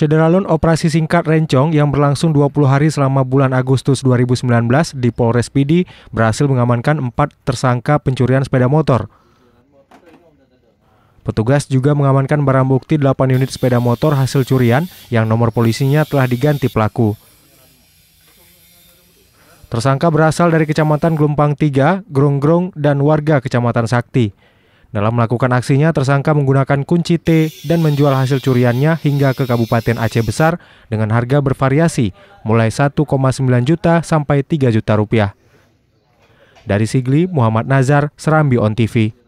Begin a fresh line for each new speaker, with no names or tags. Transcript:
Sederalun operasi singkat Rencong yang berlangsung 20 hari selama bulan Agustus 2019 di Polres Pidi berhasil mengamankan empat tersangka pencurian sepeda motor. Petugas juga mengamankan barang bukti 8 unit sepeda motor hasil curian yang nomor polisinya telah diganti pelaku. Tersangka berasal dari Kecamatan Gelumpang 3, Gronggong, dan warga Kecamatan Sakti. Dalam melakukan aksinya, tersangka menggunakan kunci T dan menjual hasil curiannya hingga ke Kabupaten Aceh Besar dengan harga bervariasi, mulai 1,9 juta sampai 3 juta rupiah. Dari Sigli, Muhammad Nazar, Serambi On TV.